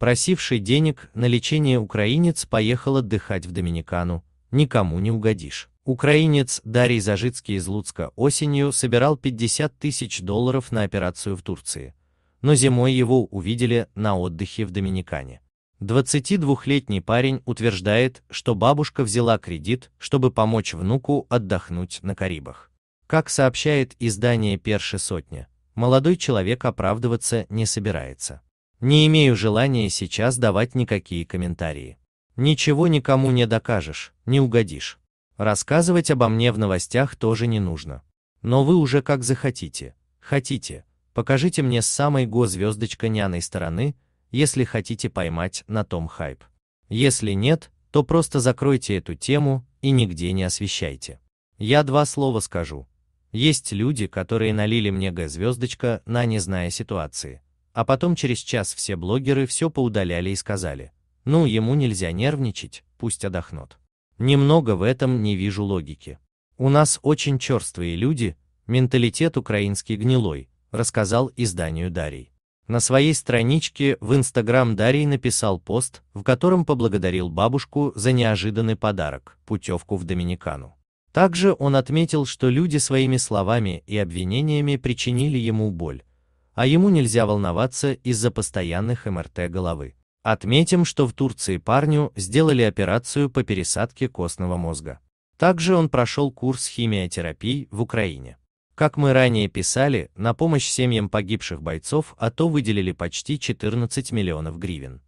просивший денег на лечение украинец поехал отдыхать в Доминикану, никому не угодишь. Украинец Дарий Зажицкий из Луцка осенью собирал 50 тысяч долларов на операцию в Турции, но зимой его увидели на отдыхе в Доминикане. 22-летний парень утверждает, что бабушка взяла кредит, чтобы помочь внуку отдохнуть на Карибах. Как сообщает издание «Перши сотня», молодой человек оправдываться не собирается. Не имею желания сейчас давать никакие комментарии. Ничего никому не докажешь, не угодишь. Рассказывать обо мне в новостях тоже не нужно. Но вы уже как захотите. Хотите, покажите мне с самой го-звездочка няной стороны, если хотите поймать на том хайп. Если нет, то просто закройте эту тему и нигде не освещайте. Я два слова скажу. Есть люди, которые налили мне г-звездочка на не зная ситуации а потом через час все блогеры все поудаляли и сказали, ну ему нельзя нервничать, пусть отдохнут. Немного в этом не вижу логики. У нас очень черствые люди, менталитет украинский гнилой, рассказал изданию Дарий. На своей страничке в Инстаграм Дарий написал пост, в котором поблагодарил бабушку за неожиданный подарок – путевку в Доминикану. Также он отметил, что люди своими словами и обвинениями причинили ему боль, а ему нельзя волноваться из-за постоянных МРТ головы. Отметим, что в Турции парню сделали операцию по пересадке костного мозга. Также он прошел курс химиотерапии в Украине. Как мы ранее писали, на помощь семьям погибших бойцов АТО выделили почти 14 миллионов гривен.